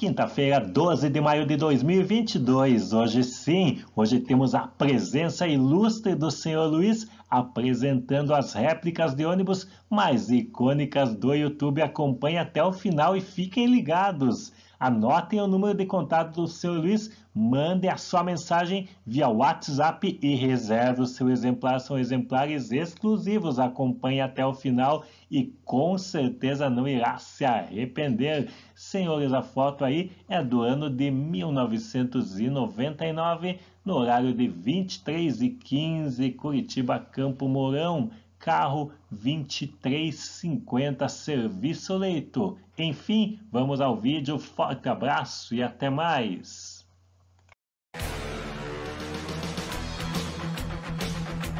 Quinta-feira, 12 de maio de 2022. Hoje sim, hoje temos a presença ilustre do senhor Luiz apresentando as réplicas de ônibus mais icônicas do YouTube. Acompanhe até o final e fiquem ligados. Anotem o número de contato do seu Luiz, mande a sua mensagem via WhatsApp e reserve o seu exemplar. São exemplares exclusivos. Acompanhe até o final e com certeza não irá se arrepender. Senhores, a foto aí é do ano de 1999, no horário de 23h15, Curitiba, Campo Mourão carro 2350 serviço leito. Enfim, vamos ao vídeo. Forte abraço e até mais.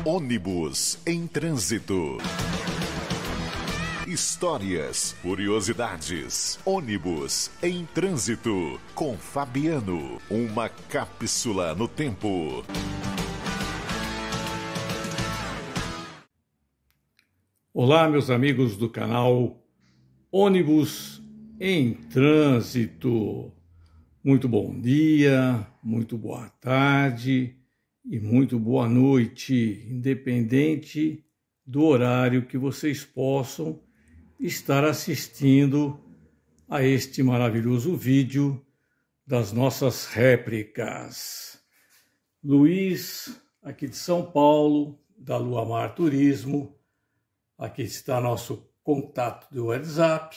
Ônibus em trânsito. Histórias, curiosidades, ônibus em trânsito com Fabiano, uma cápsula no tempo. Olá, meus amigos do canal Ônibus em Trânsito. Muito bom dia, muito boa tarde e muito boa noite, independente do horário que vocês possam estar assistindo a este maravilhoso vídeo das nossas réplicas. Luiz, aqui de São Paulo, da Luamar Turismo Aqui está nosso contato do WhatsApp.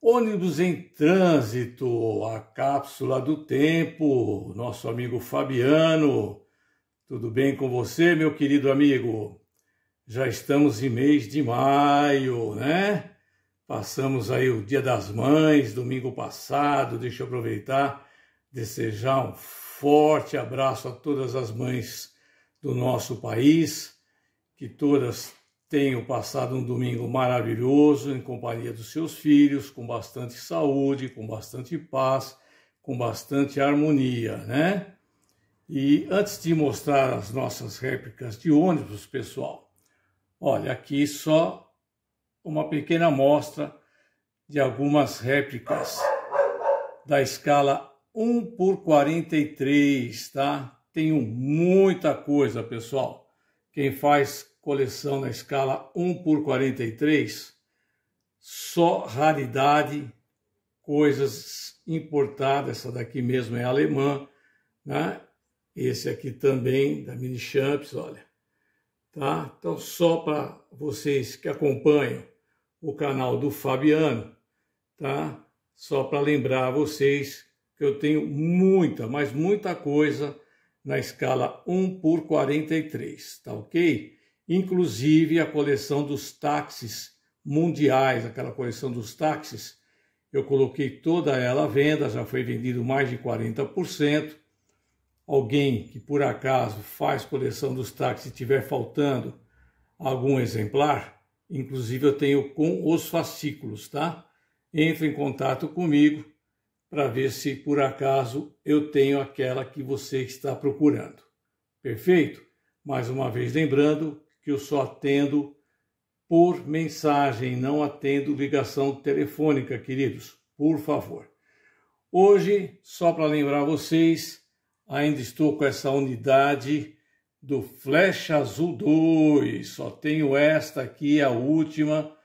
Ônibus em trânsito, a cápsula do tempo, nosso amigo Fabiano. Tudo bem com você, meu querido amigo? Já estamos em mês de maio, né? Passamos aí o Dia das Mães, domingo passado. Deixa eu aproveitar, desejar um forte abraço a todas as mães do nosso país, que todas tenho passado um domingo maravilhoso em companhia dos seus filhos, com bastante saúde, com bastante paz, com bastante harmonia, né? E antes de mostrar as nossas réplicas de ônibus, pessoal, olha aqui só uma pequena amostra de algumas réplicas da escala 1 por 43, tá? Tenho muita coisa, pessoal. Quem faz coleção na escala 1 por 43, só raridade, coisas importadas, essa daqui mesmo é alemã, né? Esse aqui também, da Mini Champs, olha. Tá? Então, só para vocês que acompanham o canal do Fabiano, tá? Só para lembrar a vocês que eu tenho muita, mas muita coisa na escala 1 por 43, tá ok? inclusive a coleção dos táxis mundiais, aquela coleção dos táxis. Eu coloquei toda ela à venda, já foi vendido mais de 40%. Alguém que por acaso faz coleção dos táxis e tiver faltando algum exemplar, inclusive eu tenho com os fascículos, tá? Entre em contato comigo para ver se por acaso eu tenho aquela que você está procurando. Perfeito? Mais uma vez lembrando, que eu só atendo por mensagem, não atendo ligação telefônica, queridos, por favor. Hoje, só para lembrar vocês, ainda estou com essa unidade do Flecha Azul 2, só tenho esta aqui, a última,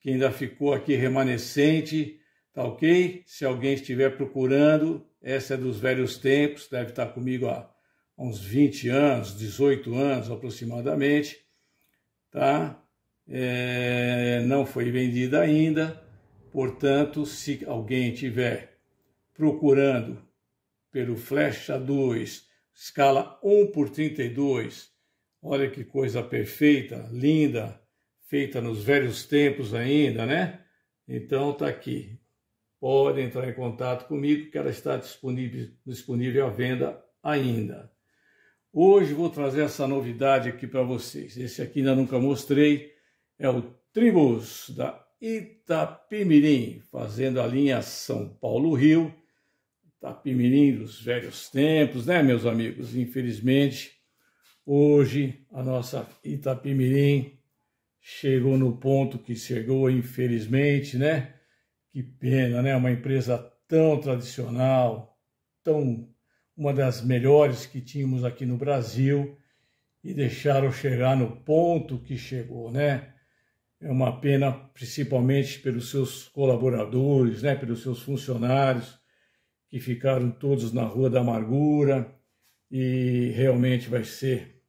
que ainda ficou aqui remanescente, tá ok? Se alguém estiver procurando, essa é dos velhos tempos, deve estar comigo há uns 20 anos, 18 anos aproximadamente tá? É, não foi vendida ainda, portanto, se alguém tiver procurando pelo Flecha 2, escala 1 por 32, olha que coisa perfeita, linda, feita nos velhos tempos ainda, né? Então tá aqui. Pode entrar em contato comigo que ela está disponível, disponível à venda ainda. Hoje vou trazer essa novidade aqui para vocês. Esse aqui ainda nunca mostrei. É o Tribus da Itapimirim fazendo a linha São Paulo-Rio. Itapimirim dos velhos tempos, né, meus amigos? Infelizmente, hoje a nossa Itapimirim chegou no ponto que chegou, infelizmente, né? Que pena, né? Uma empresa tão tradicional, tão uma das melhores que tínhamos aqui no Brasil e deixaram chegar no ponto que chegou, né? É uma pena, principalmente pelos seus colaboradores, né? Pelos seus funcionários que ficaram todos na rua da amargura e realmente vai ser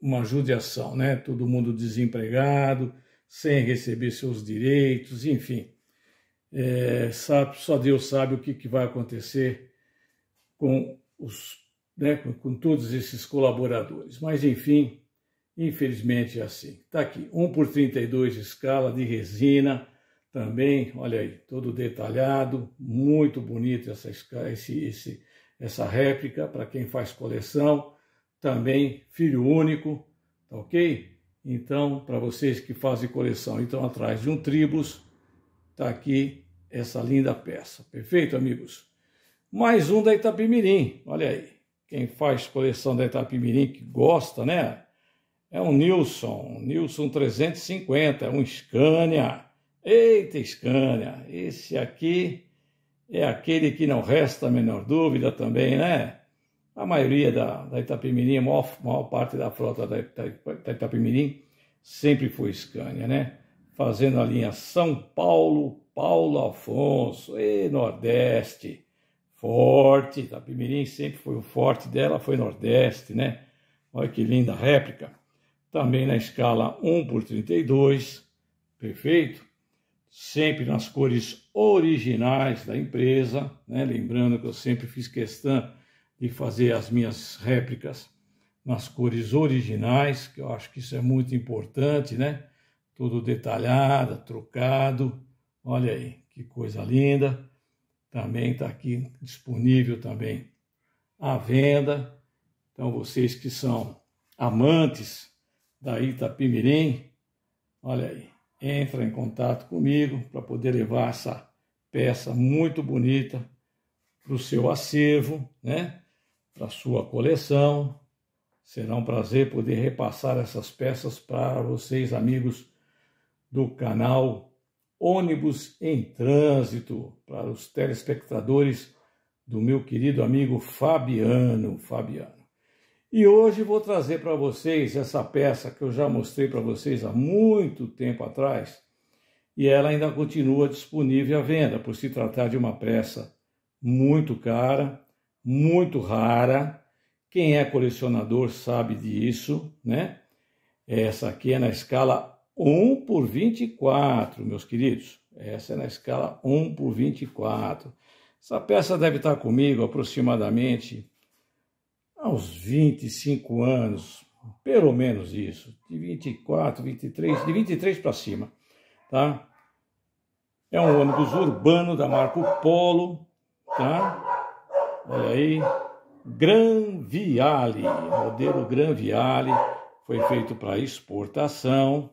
uma judiação, né? Todo mundo desempregado, sem receber seus direitos, enfim. É, sabe, só Deus sabe o que, que vai acontecer com os, né, com, com todos esses colaboradores. Mas, enfim, infelizmente é assim. Está aqui, 1 por 32 de escala de resina, também, olha aí, todo detalhado, muito bonito essa, esse, esse, essa réplica para quem faz coleção, também filho único, tá ok? Então, para vocês que fazem coleção e estão atrás de um tribus, está aqui essa linda peça. Perfeito, amigos? Mais um da Itapimirim, olha aí. Quem faz coleção da Itapimirim, que gosta, né? É um Nilson, um Nilson 350, é um Scania. Eita, Scania, esse aqui é aquele que não resta a menor dúvida também, né? A maioria da, da a maior, maior parte da frota da, da, sempre foi Scania, né? Fazendo a linha São Paulo, Paulo Afonso e Nordeste forte, Pimirim sempre foi o forte dela, foi Nordeste, né? Olha que linda réplica. Também na escala 1 por 32, perfeito? Sempre nas cores originais da empresa, né? Lembrando que eu sempre fiz questão de fazer as minhas réplicas nas cores originais, que eu acho que isso é muito importante, né? Tudo detalhado, trocado. Olha aí, que coisa linda também está aqui disponível também à venda. Então, vocês que são amantes da Itapimirim, olha aí, entra em contato comigo para poder levar essa peça muito bonita para o seu acervo, né? para a sua coleção. Será um prazer poder repassar essas peças para vocês, amigos do canal ônibus em trânsito, para os telespectadores do meu querido amigo Fabiano. Fabiano. E hoje vou trazer para vocês essa peça que eu já mostrei para vocês há muito tempo atrás e ela ainda continua disponível à venda, por se tratar de uma peça muito cara, muito rara. Quem é colecionador sabe disso, né? Essa aqui é na escala 1 por 24, meus queridos. Essa é na escala 1 por 24. Essa peça deve estar comigo aproximadamente aos 25 anos, pelo menos isso, de 24, 23, de 23 para cima, tá? É um ônibus urbano da Marco Polo, tá? Olha aí, Gran Viale, modelo Gran Viale, foi feito para exportação,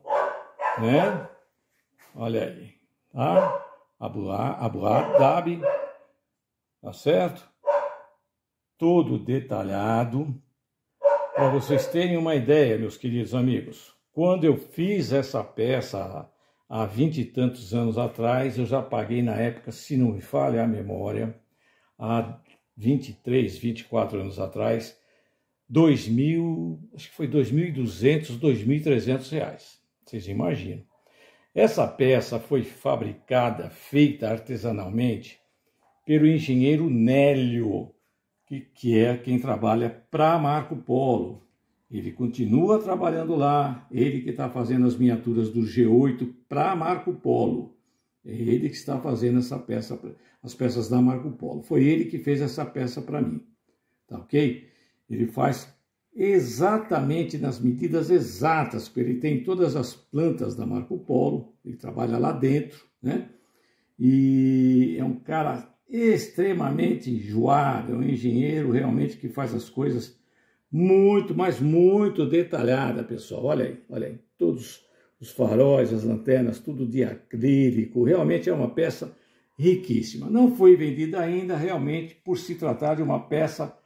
né? Olha aí, tá? Abu, Abu dabi tá certo? Todo detalhado, para vocês terem uma ideia, meus queridos amigos. Quando eu fiz essa peça há vinte e tantos anos atrás, eu já paguei na época, se não me falha a memória, há 23, 24 anos atrás, dois mil, acho que foi 2.200, 2.300 reais. Vocês imaginam. Essa peça foi fabricada, feita artesanalmente, pelo engenheiro Nélio, que, que é quem trabalha para Marco Polo. Ele continua trabalhando lá, ele que está fazendo as miniaturas do G8 para Marco Polo. É ele que está fazendo essa peça, as peças da Marco Polo. Foi ele que fez essa peça para mim, tá ok? Ele faz exatamente nas medidas exatas, porque ele tem todas as plantas da Marco Polo, ele trabalha lá dentro, né? E é um cara extremamente enjoado, é um engenheiro realmente que faz as coisas muito, mas muito detalhada, pessoal. Olha aí, olha aí, todos os faróis, as lanternas, tudo de acrílico, realmente é uma peça riquíssima. Não foi vendida ainda, realmente, por se tratar de uma peça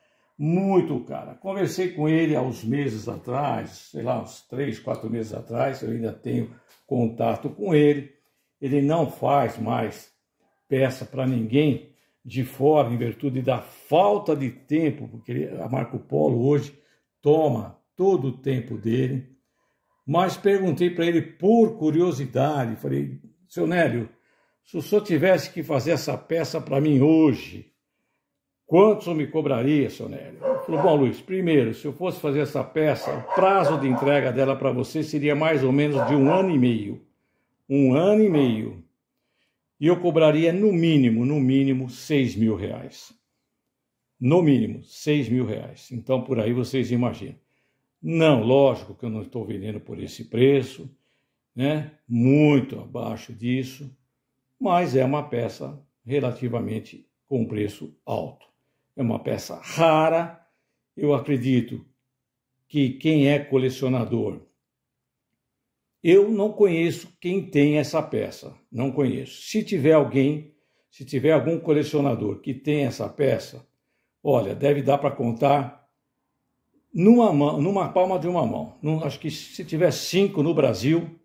muito, cara. Conversei com ele há uns meses atrás, sei lá, uns três, quatro meses atrás, eu ainda tenho contato com ele. Ele não faz mais peça para ninguém de fora, em virtude da falta de tempo, porque a Marco Polo hoje toma todo o tempo dele. Mas perguntei para ele por curiosidade, falei, seu Nélio, se o senhor tivesse que fazer essa peça para mim hoje, Quanto me cobraria, seu Nélio? Ele falou, bom, Luiz, primeiro, se eu fosse fazer essa peça, o prazo de entrega dela para você seria mais ou menos de um ano e meio. Um ano e meio. E eu cobraria, no mínimo, no mínimo, seis mil reais. No mínimo, seis mil reais. Então, por aí vocês imaginam. Não, lógico que eu não estou vendendo por esse preço, né? Muito abaixo disso, mas é uma peça relativamente com preço alto é uma peça rara. Eu acredito que quem é colecionador. Eu não conheço quem tem essa peça, não conheço. Se tiver alguém, se tiver algum colecionador que tem essa peça, olha, deve dar para contar numa, mão, numa palma de uma mão. acho que se tiver cinco no Brasil,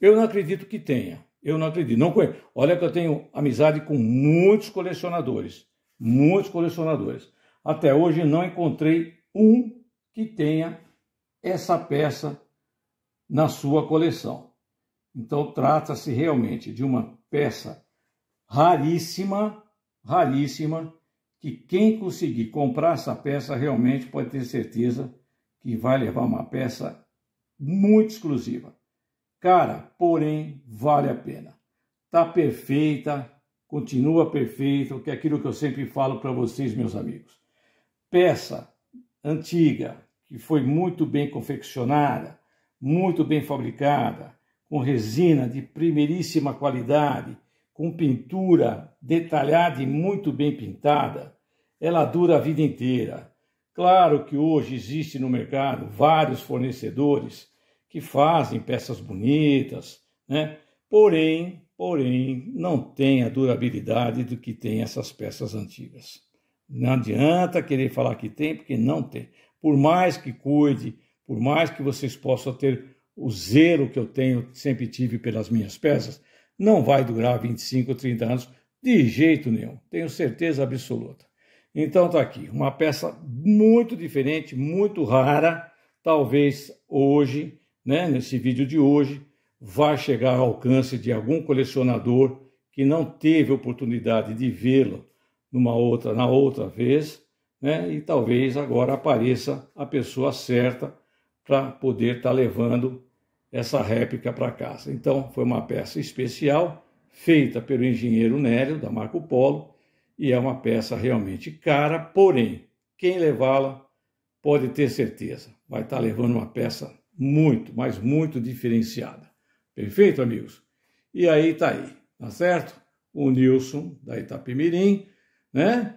eu não acredito que tenha. Eu não acredito, não conheço. Olha que eu tenho amizade com muitos colecionadores muitos colecionadores. Até hoje não encontrei um que tenha essa peça na sua coleção. Então trata-se realmente de uma peça raríssima, raríssima, que quem conseguir comprar essa peça realmente pode ter certeza que vai levar uma peça muito exclusiva. Cara, porém vale a pena. Tá perfeita, continua o que é aquilo que eu sempre falo para vocês, meus amigos. Peça antiga, que foi muito bem confeccionada, muito bem fabricada, com resina de primeiríssima qualidade, com pintura detalhada e muito bem pintada, ela dura a vida inteira. Claro que hoje existe no mercado vários fornecedores que fazem peças bonitas, né? Porém, porém não tem a durabilidade do que tem essas peças antigas. Não adianta querer falar que tem, porque não tem. Por mais que cuide, por mais que vocês possam ter o zelo que eu tenho, sempre tive pelas minhas peças, não vai durar 25 30 anos de jeito nenhum. Tenho certeza absoluta. Então está aqui, uma peça muito diferente, muito rara, talvez hoje, né, nesse vídeo de hoje, vai chegar ao alcance de algum colecionador que não teve oportunidade de vê-lo numa outra, na outra vez, né? E talvez agora apareça a pessoa certa para poder estar tá levando essa réplica para casa. Então, foi uma peça especial feita pelo engenheiro Nélio da Marco Polo e é uma peça realmente cara, porém, quem levá-la pode ter certeza, vai estar tá levando uma peça muito, mas muito diferenciada. Perfeito, amigos? E aí tá aí, tá certo? O Nilson, da Itapimirim, né?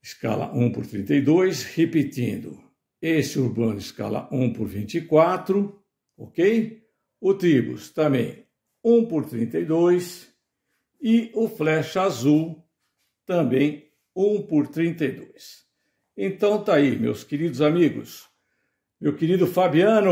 Escala 1 por 32, repetindo. Esse urbano, escala 1 por 24, ok? O Tribus, também 1 por 32. E o Flecha Azul, também 1 por 32. Então tá aí, meus queridos amigos. Meu querido Fabiano,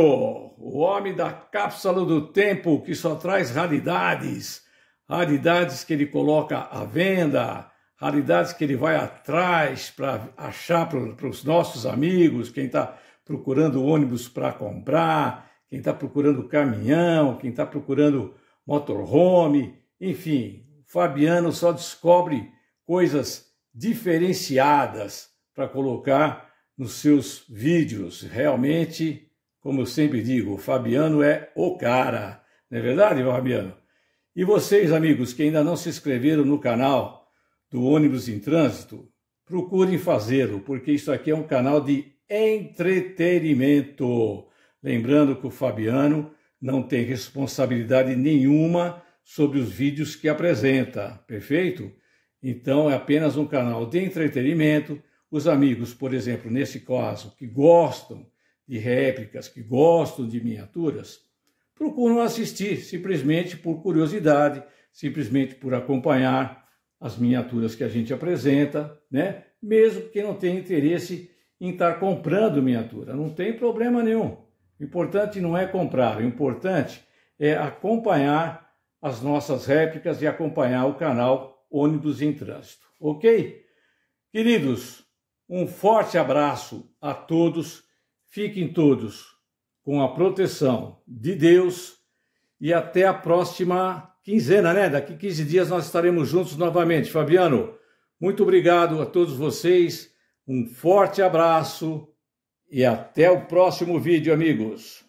o homem da cápsula do tempo que só traz raridades, raridades que ele coloca à venda, raridades que ele vai atrás para achar para os nossos amigos, quem está procurando ônibus para comprar, quem está procurando caminhão, quem está procurando motorhome, enfim, Fabiano só descobre coisas diferenciadas para colocar nos seus vídeos. Realmente, como eu sempre digo, o Fabiano é o cara. Não é verdade, Fabiano? E vocês, amigos, que ainda não se inscreveram no canal do Ônibus em Trânsito, procurem fazê-lo, porque isso aqui é um canal de entretenimento. Lembrando que o Fabiano não tem responsabilidade nenhuma sobre os vídeos que apresenta, perfeito? Então é apenas um canal de entretenimento os amigos, por exemplo, nesse caso, que gostam de réplicas, que gostam de miniaturas, procuram assistir simplesmente por curiosidade, simplesmente por acompanhar as miniaturas que a gente apresenta, né? Mesmo que não tenha interesse em estar comprando miniatura, não tem problema nenhum. O importante não é comprar, o importante é acompanhar as nossas réplicas e acompanhar o canal Ônibus em Trânsito, ok? Queridos, um forte abraço a todos, fiquem todos com a proteção de Deus e até a próxima quinzena, né? Daqui 15 dias nós estaremos juntos novamente. Fabiano, muito obrigado a todos vocês, um forte abraço e até o próximo vídeo, amigos.